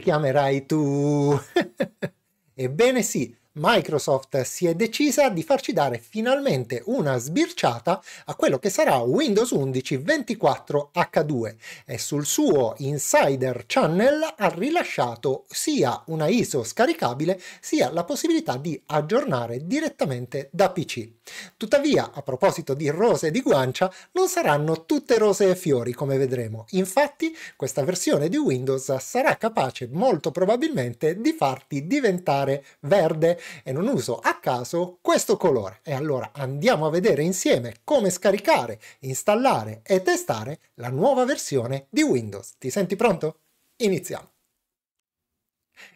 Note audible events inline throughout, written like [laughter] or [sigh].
chiamerai tu? [laughs] Ebbene sì, Microsoft si è decisa di farci dare finalmente una sbirciata a quello che sarà Windows 11 24 H2 e sul suo Insider Channel ha rilasciato sia una ISO scaricabile sia la possibilità di aggiornare direttamente da PC. Tuttavia, a proposito di rose di guancia, non saranno tutte rose e fiori come vedremo. Infatti, questa versione di Windows sarà capace molto probabilmente di farti diventare verde e non uso a caso questo colore. E allora andiamo a vedere insieme come scaricare, installare e testare la nuova versione di Windows. Ti senti pronto? Iniziamo!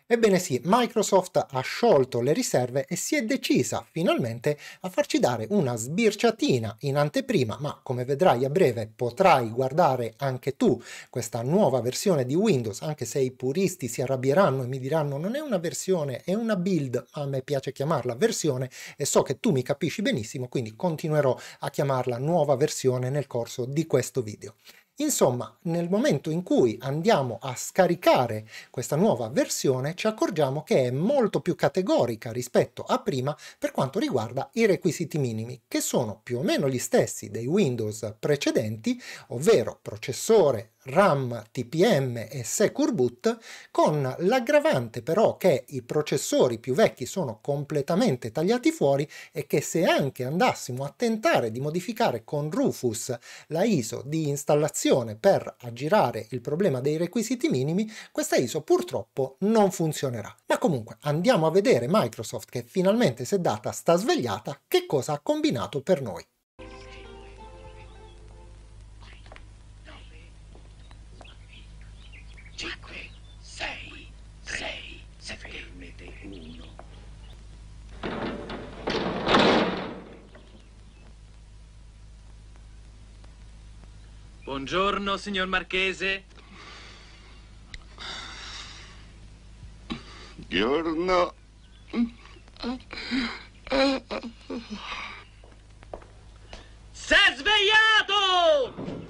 Ebbene sì, Microsoft ha sciolto le riserve e si è decisa finalmente a farci dare una sbirciatina in anteprima, ma come vedrai a breve potrai guardare anche tu questa nuova versione di Windows, anche se i puristi si arrabbieranno e mi diranno non è una versione, è una build, a me piace chiamarla versione e so che tu mi capisci benissimo, quindi continuerò a chiamarla nuova versione nel corso di questo video. Insomma, nel momento in cui andiamo a scaricare questa nuova versione ci accorgiamo che è molto più categorica rispetto a prima per quanto riguarda i requisiti minimi, che sono più o meno gli stessi dei Windows precedenti, ovvero processore, RAM, TPM e Secure Boot con l'aggravante però che i processori più vecchi sono completamente tagliati fuori e che se anche andassimo a tentare di modificare con Rufus la ISO di installazione per aggirare il problema dei requisiti minimi, questa ISO purtroppo non funzionerà. Ma comunque andiamo a vedere Microsoft che finalmente si è data sta svegliata che cosa ha combinato per noi. Buongiorno, signor Marchese. Buongiorno. S'è svegliato!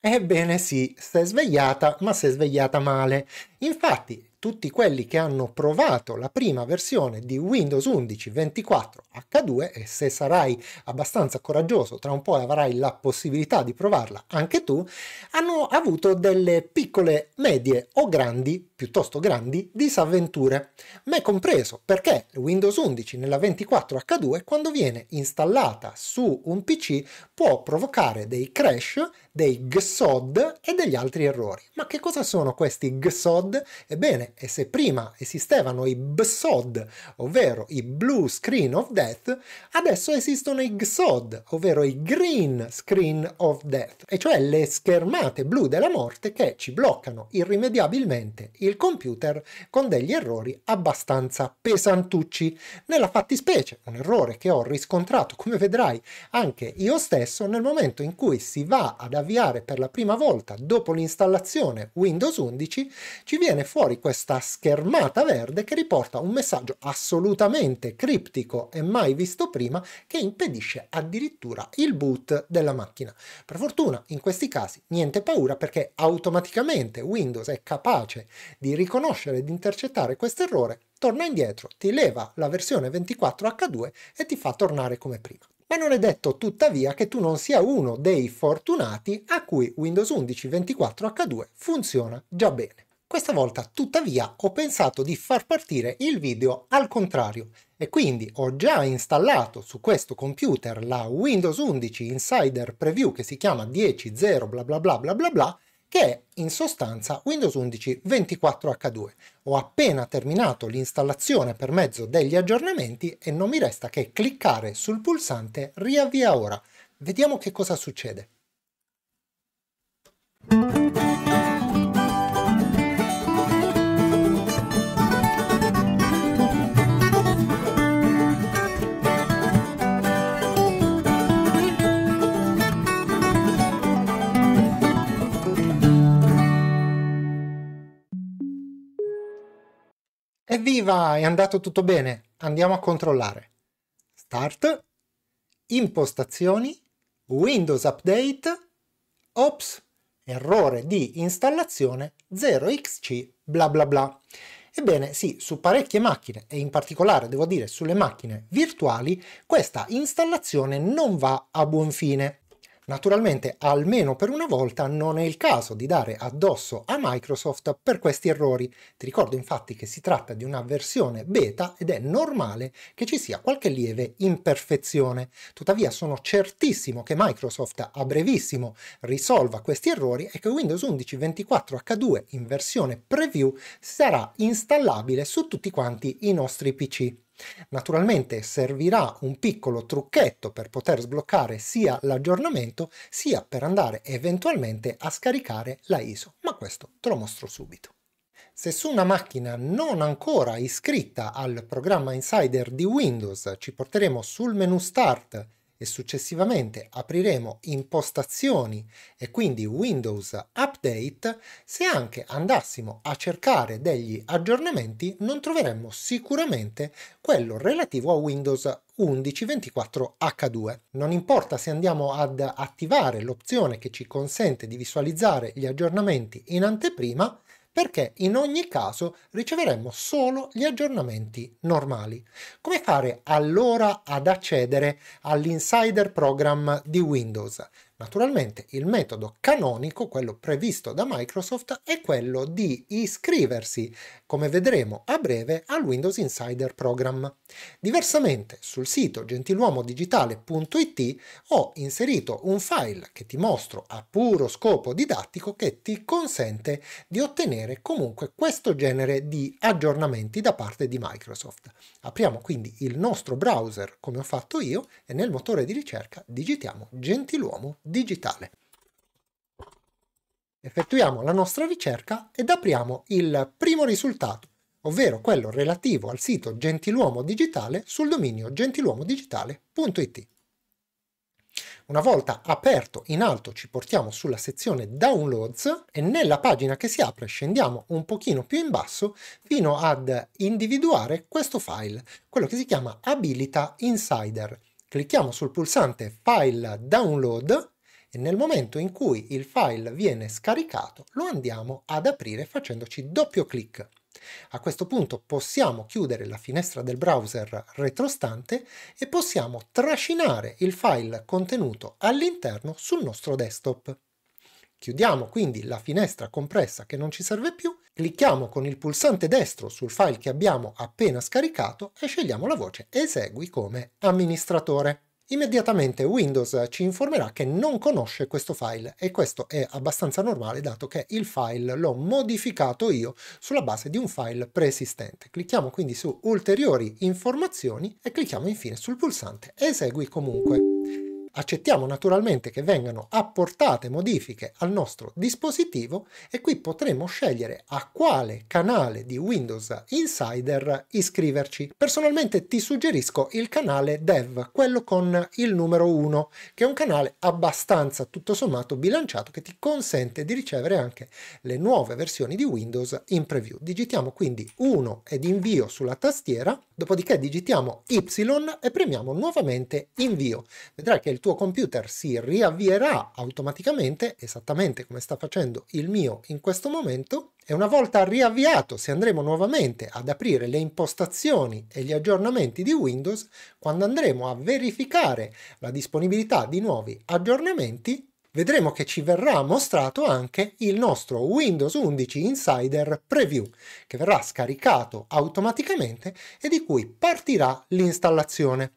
Ebbene sì, si è svegliata, ma si è svegliata male. Infatti, tutti quelli che hanno provato la prima versione di Windows 11 24 H2 e se sarai abbastanza coraggioso tra un po' avrai la possibilità di provarla anche tu, hanno avuto delle piccole, medie o grandi, piuttosto grandi, disavventure. Me compreso perché Windows 11 nella 24 H2 quando viene installata su un PC può provocare dei crash dei GSOD e degli altri errori. Ma che cosa sono questi GSOD? Ebbene, e se prima esistevano i BSOD, ovvero i Blue Screen of Death, adesso esistono i GSOD, ovvero i Green Screen of Death, e cioè le schermate blu della morte che ci bloccano irrimediabilmente il computer con degli errori abbastanza pesantucci. Nella fattispecie, un errore che ho riscontrato, come vedrai, anche io stesso nel momento in cui si va ad avviare per la prima volta dopo l'installazione Windows 11, ci viene fuori questa schermata verde che riporta un messaggio assolutamente criptico e mai visto prima che impedisce addirittura il boot della macchina. Per fortuna in questi casi niente paura perché automaticamente Windows è capace di riconoscere di intercettare questo errore torna indietro, ti leva la versione 24H2 e ti fa tornare come prima e non è detto tuttavia che tu non sia uno dei fortunati a cui Windows 11 24H2 funziona già bene. Questa volta tuttavia ho pensato di far partire il video al contrario e quindi ho già installato su questo computer la Windows 11 Insider Preview che si chiama 10.0 bla bla bla bla bla bla che è in sostanza Windows 11 24H2. Ho appena terminato l'installazione per mezzo degli aggiornamenti e non mi resta che cliccare sul pulsante riavvia ora. Vediamo che cosa succede. Evviva, è andato tutto bene. Andiamo a controllare. Start, impostazioni, Windows Update, Ops, errore di installazione 0xc bla bla bla. Ebbene sì, su parecchie macchine e in particolare devo dire sulle macchine virtuali, questa installazione non va a buon fine. Naturalmente, almeno per una volta, non è il caso di dare addosso a Microsoft per questi errori. Ti ricordo infatti che si tratta di una versione beta ed è normale che ci sia qualche lieve imperfezione. Tuttavia sono certissimo che Microsoft a brevissimo risolva questi errori e che Windows 11 24H2 in versione preview sarà installabile su tutti quanti i nostri PC. Naturalmente servirà un piccolo trucchetto per poter sbloccare sia l'aggiornamento sia per andare eventualmente a scaricare la ISO, ma questo te lo mostro subito. Se su una macchina non ancora iscritta al programma Insider di Windows ci porteremo sul menu Start e successivamente apriremo impostazioni e quindi Windows Update, se anche andassimo a cercare degli aggiornamenti non troveremmo sicuramente quello relativo a Windows 11 24 h 2 Non importa se andiamo ad attivare l'opzione che ci consente di visualizzare gli aggiornamenti in anteprima, perché in ogni caso riceveremmo solo gli aggiornamenti normali. Come fare allora ad accedere all'insider program di Windows? Naturalmente il metodo canonico, quello previsto da Microsoft, è quello di iscriversi, come vedremo a breve, al Windows Insider Program. Diversamente, sul sito gentiluomodigitale.it ho inserito un file che ti mostro a puro scopo didattico che ti consente di ottenere comunque questo genere di aggiornamenti da parte di Microsoft. Apriamo quindi il nostro browser, come ho fatto io, e nel motore di ricerca digitiamo Gentiluomo digitale. Effettuiamo la nostra ricerca ed apriamo il primo risultato, ovvero quello relativo al sito Gentiluomo Digitale sul dominio gentiluomodigitale.it. Una volta aperto in alto ci portiamo sulla sezione Downloads e nella pagina che si apre scendiamo un pochino più in basso fino ad individuare questo file, quello che si chiama Abilita Insider. Clicchiamo sul pulsante File Download e nel momento in cui il file viene scaricato lo andiamo ad aprire facendoci doppio clic. A questo punto possiamo chiudere la finestra del browser retrostante e possiamo trascinare il file contenuto all'interno sul nostro desktop. Chiudiamo quindi la finestra compressa che non ci serve più, clicchiamo con il pulsante destro sul file che abbiamo appena scaricato e scegliamo la voce Esegui come amministratore. Immediatamente Windows ci informerà che non conosce questo file e questo è abbastanza normale dato che il file l'ho modificato io sulla base di un file preesistente. Clicchiamo quindi su ulteriori informazioni e clicchiamo infine sul pulsante esegui comunque accettiamo naturalmente che vengano apportate modifiche al nostro dispositivo e qui potremo scegliere a quale canale di Windows Insider iscriverci. Personalmente ti suggerisco il canale Dev, quello con il numero 1, che è un canale abbastanza tutto sommato bilanciato che ti consente di ricevere anche le nuove versioni di Windows in preview. Digitiamo quindi 1 ed invio sulla tastiera dopodiché digitiamo Y e premiamo nuovamente invio. Vedrai che il tuo computer si riavvierà automaticamente, esattamente come sta facendo il mio in questo momento, e una volta riavviato, se andremo nuovamente ad aprire le impostazioni e gli aggiornamenti di Windows, quando andremo a verificare la disponibilità di nuovi aggiornamenti, vedremo che ci verrà mostrato anche il nostro Windows 11 Insider Preview, che verrà scaricato automaticamente e di cui partirà l'installazione.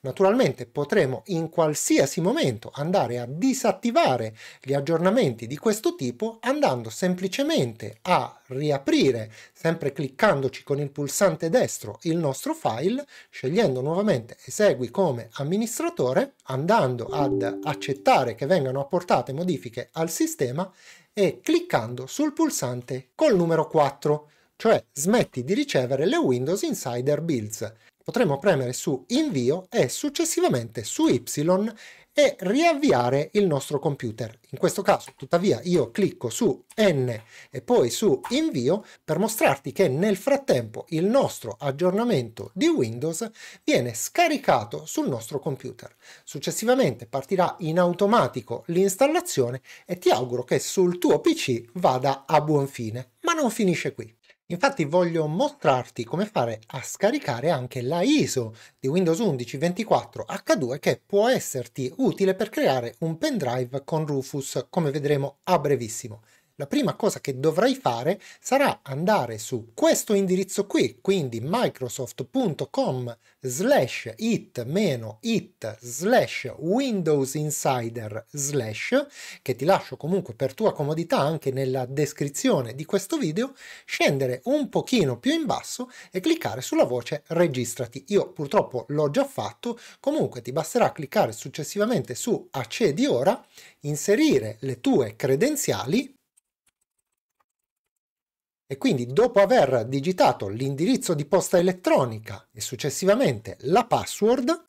Naturalmente potremo in qualsiasi momento andare a disattivare gli aggiornamenti di questo tipo andando semplicemente a riaprire, sempre cliccandoci con il pulsante destro, il nostro file, scegliendo nuovamente esegui come amministratore, andando ad accettare che vengano apportate modifiche al sistema e cliccando sul pulsante col numero 4, cioè smetti di ricevere le Windows Insider Builds potremo premere su invio e successivamente su Y e riavviare il nostro computer. In questo caso tuttavia io clicco su N e poi su invio per mostrarti che nel frattempo il nostro aggiornamento di Windows viene scaricato sul nostro computer. Successivamente partirà in automatico l'installazione e ti auguro che sul tuo PC vada a buon fine. Ma non finisce qui. Infatti voglio mostrarti come fare a scaricare anche la ISO di Windows 11 24 H2 che può esserti utile per creare un pendrive con Rufus come vedremo a brevissimo la prima cosa che dovrai fare sarà andare su questo indirizzo qui, quindi microsoft.com slash it meno it slash windows insider slash, che ti lascio comunque per tua comodità anche nella descrizione di questo video, scendere un pochino più in basso e cliccare sulla voce registrati. Io purtroppo l'ho già fatto, comunque ti basterà cliccare successivamente su accedi ora, inserire le tue credenziali e quindi dopo aver digitato l'indirizzo di posta elettronica e successivamente la password,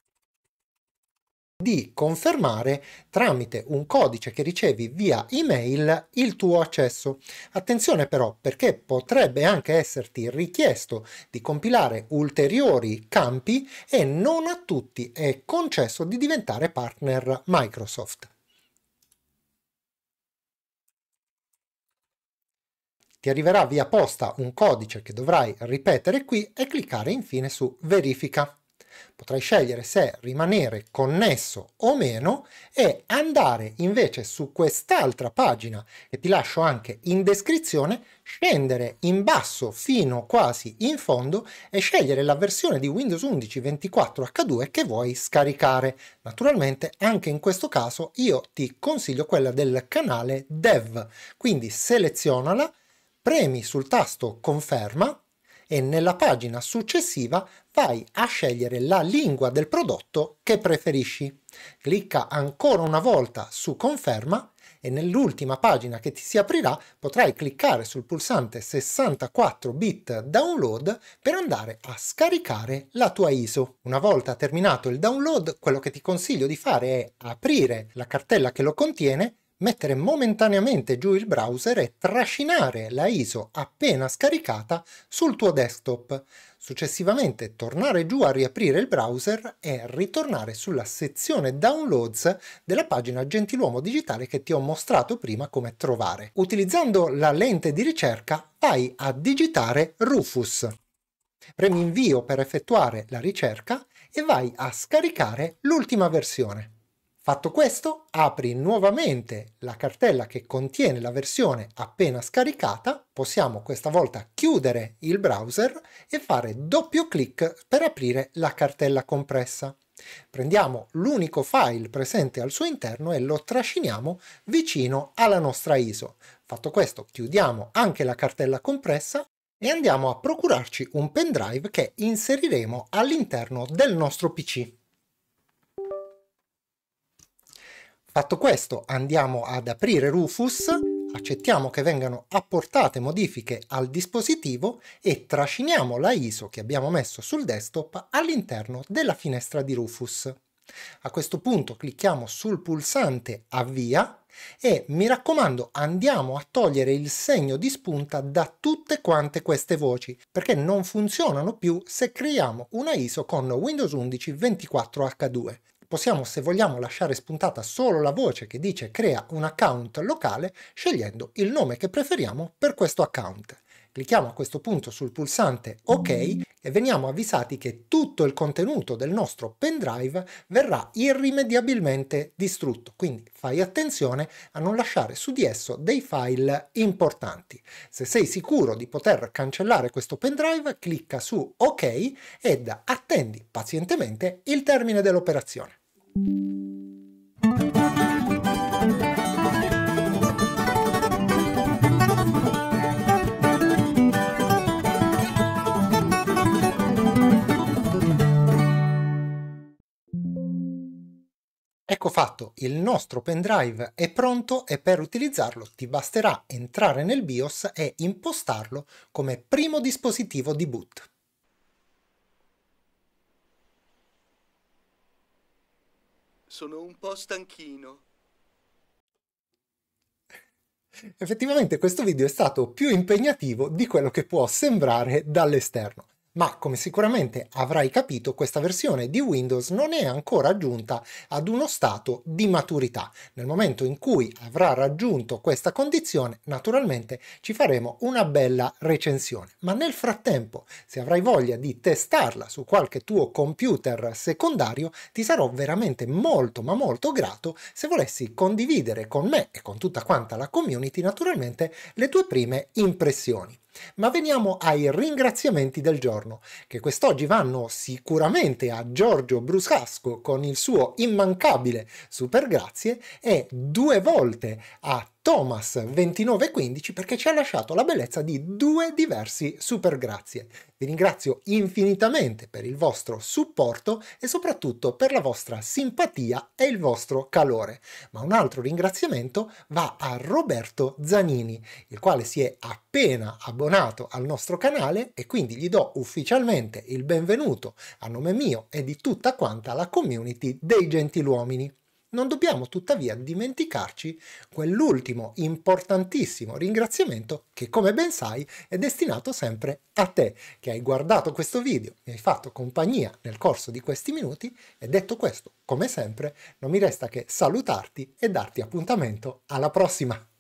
di confermare tramite un codice che ricevi via email il tuo accesso. Attenzione però perché potrebbe anche esserti richiesto di compilare ulteriori campi e non a tutti è concesso di diventare partner Microsoft. Ti arriverà via posta un codice che dovrai ripetere qui e cliccare infine su verifica. Potrai scegliere se rimanere connesso o meno e andare invece su quest'altra pagina e ti lascio anche in descrizione scendere in basso fino quasi in fondo e scegliere la versione di Windows 11 24H2 che vuoi scaricare. Naturalmente anche in questo caso io ti consiglio quella del canale Dev, quindi selezionala premi sul tasto conferma e nella pagina successiva vai a scegliere la lingua del prodotto che preferisci. Clicca ancora una volta su conferma e nell'ultima pagina che ti si aprirà potrai cliccare sul pulsante 64 bit download per andare a scaricare la tua ISO. Una volta terminato il download quello che ti consiglio di fare è aprire la cartella che lo contiene mettere momentaneamente giù il browser e trascinare la ISO appena scaricata sul tuo desktop, successivamente tornare giù a riaprire il browser e ritornare sulla sezione Downloads della pagina Gentiluomo Digitale che ti ho mostrato prima come trovare. Utilizzando la lente di ricerca vai a digitare Rufus. Premi invio per effettuare la ricerca e vai a scaricare l'ultima versione. Fatto questo, apri nuovamente la cartella che contiene la versione appena scaricata, possiamo questa volta chiudere il browser e fare doppio clic per aprire la cartella compressa. Prendiamo l'unico file presente al suo interno e lo trasciniamo vicino alla nostra ISO. Fatto questo, chiudiamo anche la cartella compressa e andiamo a procurarci un pendrive che inseriremo all'interno del nostro PC. Fatto questo, andiamo ad aprire Rufus, accettiamo che vengano apportate modifiche al dispositivo e trasciniamo la ISO che abbiamo messo sul desktop all'interno della finestra di Rufus. A questo punto clicchiamo sul pulsante avvia e mi raccomando andiamo a togliere il segno di spunta da tutte quante queste voci perché non funzionano più se creiamo una ISO con Windows 11 24H2 possiamo, se vogliamo, lasciare spuntata solo la voce che dice crea un account locale scegliendo il nome che preferiamo per questo account. Clicchiamo a questo punto sul pulsante OK e veniamo avvisati che tutto il contenuto del nostro pendrive verrà irrimediabilmente distrutto, quindi fai attenzione a non lasciare su di esso dei file importanti. Se sei sicuro di poter cancellare questo pendrive, clicca su OK ed attendi pazientemente il termine dell'operazione. Ecco fatto, il nostro pendrive è pronto e per utilizzarlo ti basterà entrare nel BIOS e impostarlo come primo dispositivo di boot. Sono un po' stanchino. Effettivamente questo video è stato più impegnativo di quello che può sembrare dall'esterno. Ma come sicuramente avrai capito, questa versione di Windows non è ancora giunta ad uno stato di maturità. Nel momento in cui avrà raggiunto questa condizione, naturalmente ci faremo una bella recensione. Ma nel frattempo, se avrai voglia di testarla su qualche tuo computer secondario, ti sarò veramente molto ma molto grato se volessi condividere con me e con tutta quanta la community naturalmente le tue prime impressioni. Ma veniamo ai ringraziamenti del giorno, che quest'oggi vanno sicuramente a Giorgio Bruscasco con il suo immancabile Super Grazie e due volte a Thomas 2915 perché ci ha lasciato la bellezza di due diversi super grazie. Vi ringrazio infinitamente per il vostro supporto e soprattutto per la vostra simpatia e il vostro calore. Ma un altro ringraziamento va a Roberto Zanini, il quale si è appena abbonato al nostro canale e quindi gli do ufficialmente il benvenuto a nome mio e di tutta quanta la community dei gentiluomini non dobbiamo tuttavia dimenticarci quell'ultimo importantissimo ringraziamento che come ben sai è destinato sempre a te che hai guardato questo video, mi hai fatto compagnia nel corso di questi minuti e detto questo, come sempre, non mi resta che salutarti e darti appuntamento alla prossima!